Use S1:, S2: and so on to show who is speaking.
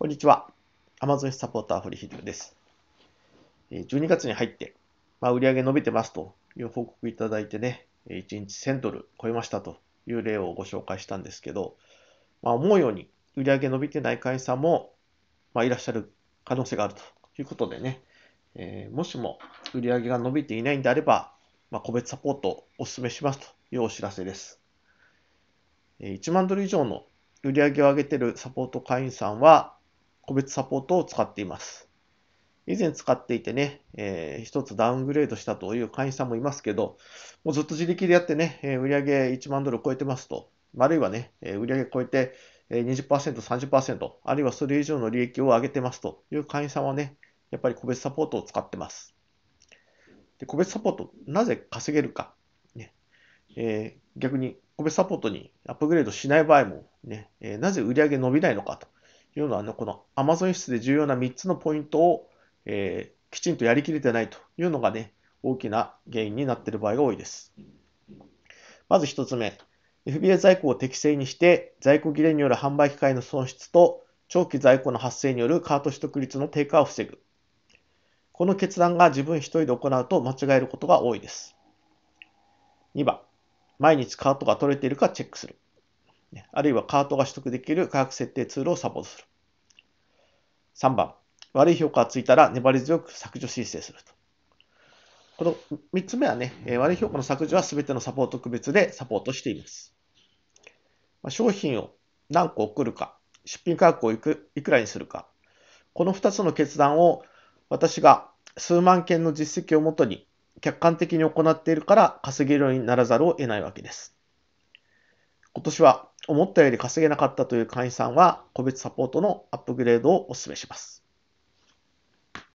S1: こんにちは。アマゾンサポーター、堀秀夫です。12月に入って、まあ、売上伸びてますという報告いただいてね、1日1000ドル超えましたという例をご紹介したんですけど、まあ、思うように売上伸びてない会社も、まあ、いらっしゃる可能性があるということでね、えー、もしも売り上げが伸びていないんであれば、まあ、個別サポートをお勧めしますというお知らせです。1万ドル以上の売り上げを上げてるサポート会員さんは、個別サポートを使っています。以前使っていてね、えー、一つダウングレードしたという会員さんもいますけど、もうずっと自力でやってね、えー、売上1万ドル超えてますと、あるいはね、えー、売上超えて20%、30%、あるいはそれ以上の利益を上げてますという会員さんはね、やっぱり個別サポートを使ってます。で個別サポート、なぜ稼げるか、ねえー、逆に個別サポートにアップグレードしない場合もね、ねえー、なぜ売上伸びないのかというのは、ね、この Amazon 輸出で重要な3つのポイントを、えー、きちんとやりきれてないというのがね、大きな原因になっている場合が多いです。まず1つ目、FBA 在庫を適正にして、在庫切れによる販売機会の損失と、長期在庫の発生によるカート取得率の低下を防ぐ。この決断が自分一人で行うと間違えることが多いです。2番、毎日カートが取れているかチェックする。あるいはカートが取得できる価格設定ツールをサポートする。3番、悪い評価がついたら粘り強く削除申請すると。この3つ目はね、悪い評価の削除は全てのサポート区別でサポートしています。商品を何個送るか、出品価格をいくいくらにするか、この2つの決断を私が数万件の実績をもとに客観的に行っているから稼げるようにならざるを得ないわけです。今年は思ったより稼げなかったという会員さんは、個別サポートのアップグレードをお勧めします。